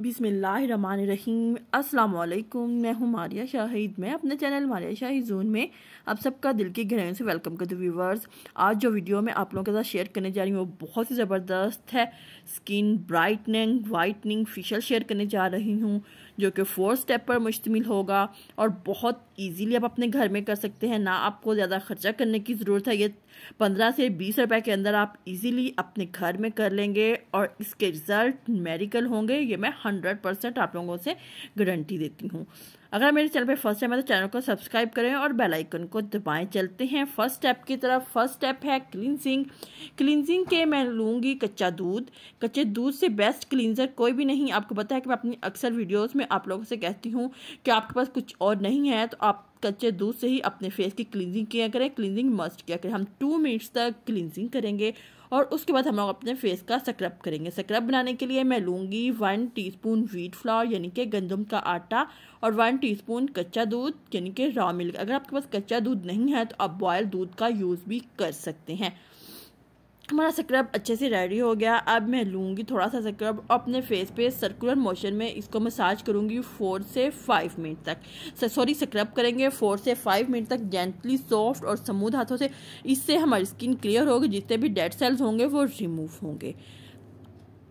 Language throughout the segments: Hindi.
बिसमीम अल्लाम मैं हूँ मारिया शाहिद मैं अपने चैनल मारिया शाहिद जोन में आप सबका दिल की गहराइयों से वेलकम करती हूँ व्यूवर्स आज जो वीडियो मैं आप लोगों के साथ शेयर करने जा रही हूँ वो बहुत ही ज़बरदस्त है skin brightening whitening facial share करने जा रही हूँ जो कि फोर स्टेप पर मुश्तमिल होगा और बहुत ईजीली आप अपने घर में कर सकते हैं ना आपको ज़्यादा ख़र्चा करने की ज़रूरत है ये पंद्रह से बीस रुपए के अंदर आप इजीली अपने घर में कर लेंगे और इसके रिज़ल्ट मेरिकल होंगे ये मैं हंड्रेड परसेंट आप लोगों से गारंटी देती हूँ अगर मेरे चैनल पर फर्स्ट टाइम है तो चैनल को सब्सक्राइब करें और बेल आइकन को दबाएं चलते हैं फर्स्ट स्टेप की तरफ फर्स्ट स्टेप है क्लिनजिंग क्लिनजिंग के मैं लूँगी कच्चा दूध कच्चे दूध से बेस्ट क्लिनजर कोई भी नहीं आपको पता है कि मैं अपनी अक्सर वीडियोज़ में मैं आप लोगों से कहती हूँ कि आपके पास कुछ और नहीं है तो आप कच्चे दूध से ही अपने फेस की क्लिनजिंग किया करें क्लिनजिंग मस्ट किया करें हम टू मिनट्स तक क्लिनजिंग करेंगे और उसके बाद हम लोग अपने फेस का स्क्रब करेंगे स्क्रब बनाने के लिए मैं लूँगी वन टीस्पून व्हीट फ्लावर यानी कि गंदम का आटा और वन टीस्पून कच्चा दूध यानी कि रॉ मिल्क अगर आपके पास कच्चा दूध नहीं है तो आप बॉयल दूध का यूज़ भी कर सकते हैं हमारा स्क्रब अच्छे से रेडी हो गया अब मैं लूँगी थोड़ा सा स्क्रब अपने फेस पे सर्कुलर मोशन में इसको मसाज करूँगी फोर से फाइव मिनट तक सॉरी स्क्रब करेंगे फोर से फाइव मिनट तक जेंटली सॉफ्ट और समूद हाथों से इससे हमारी स्किन क्लियर होगी जितने भी डेड सेल्स होंगे वो रिमूव होंगे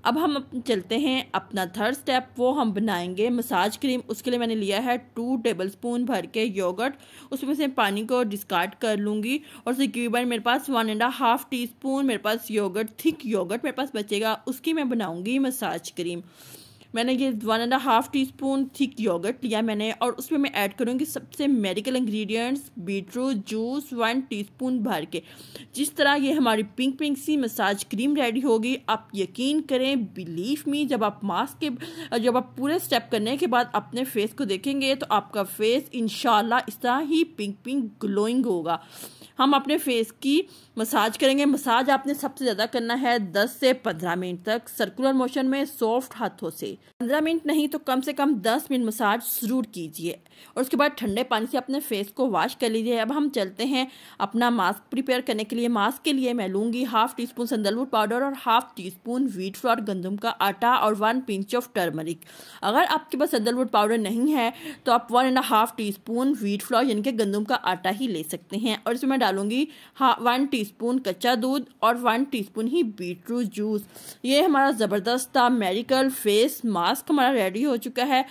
अब हम चलते हैं अपना थर्ड स्टेप वो हम बनाएंगे मसाज क्रीम उसके लिए मैंने लिया है टू टेबल स्पून भर के योगर्ट उसमें से पानी को डिस्कार्ड कर लूँगी और तकरीबन मेरे पास one and half teaspoon मेरे पास योगर्ट थिक योगर्ट मेरे पास बचेगा उसकी मैं बनाऊँगी मसाज क्रीम मैंने ये one and half teaspoon thick yogurt लिया मैंने और उसमें मैं ऐड करूँगी सबसे medical ingredients beetroot juice one teaspoon भर के जिस तरह ये हमारी पिंक पिंक सी मसाज क्रीम रेडी होगी आप यकीन करें बिलीव मी जब आप मास्क के जब आप पूरे स्टेप करने के बाद अपने फेस को देखेंगे तो आपका फेस इन इस तरह ही पिंक पिंक ग्लोइंग होगा हम अपने फेस की मसाज करेंगे मसाज आपने सबसे ज़्यादा करना है 10 से 15 मिनट तक सर्कुलर मोशन में सॉफ्ट हाथों से 15 मिनट नहीं तो कम से कम 10 मिनट मसाज ज़रूर कीजिए और उसके बाद ठंडे पानी से अपने फेस को वॉश कर लीजिए अब हम चलते हैं अपना मास्क प्रिपेयर करने के लिए मास्क के लिए मैं लूँगी half teaspoon sandalwood powder और half teaspoon wheat flour गंदम का आटा और वन पिंच ऑफ टर्मरिक अगर आपके पास संदलवुड पाउडर नहीं है तो आप one and half teaspoon wheat flour यानी कि गंदम का आटा ही ले सकते हैं और इसमें डालूंगी हाँ वन टी कच्चा दूध और वन टी ही बीटरूट जूस ये हमारा ज़बरदस्त था मेडिकल फेस मास्क हमारा रेडी हो चुका है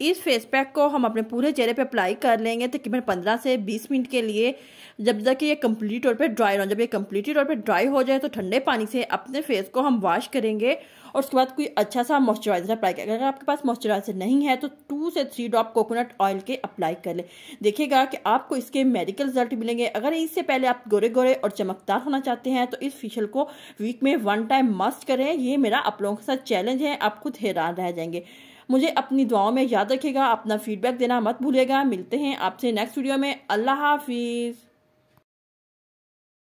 इस फेस पैक को हम अपने पूरे चेहरे पे अप्लाई कर लेंगे तकरीबन पंद्रह से बीस मिनट के लिए जब तक ये कम्प्लीट तौर पे ड्राई ना जब ये कम्प्लीट तौर पे ड्राई हो जाए तो ठंडे पानी से अपने फेस को हम वॉश करेंगे और उसके बाद कोई अच्छा सा मॉइस्चराइजर अप्लाई करें अगर आपके पास मॉइस्चराइजर नहीं है तो टू से थ्री ड्रॉप कोकोनट ऑयल के अप्लाई कर लें देखिएगा कि आपको इसके मेडिकल रिजल्ट मिलेंगे अगर इससे पहले आप गोरे गोरे और चमकदार होना चाहते हैं तो इस फेशियल को वीक में वन टाइम मस्ट करें ये मेरा आप लोगों के साथ चैलेंज है आप खुद हैरान रह जाएंगे मुझे अपनी दुआओं में याद रखेगा अपना फीडबैक देना मत भूलेगा मिलते हैं आपसे नेक्स्ट वीडियो में अल्लाह हाफिज़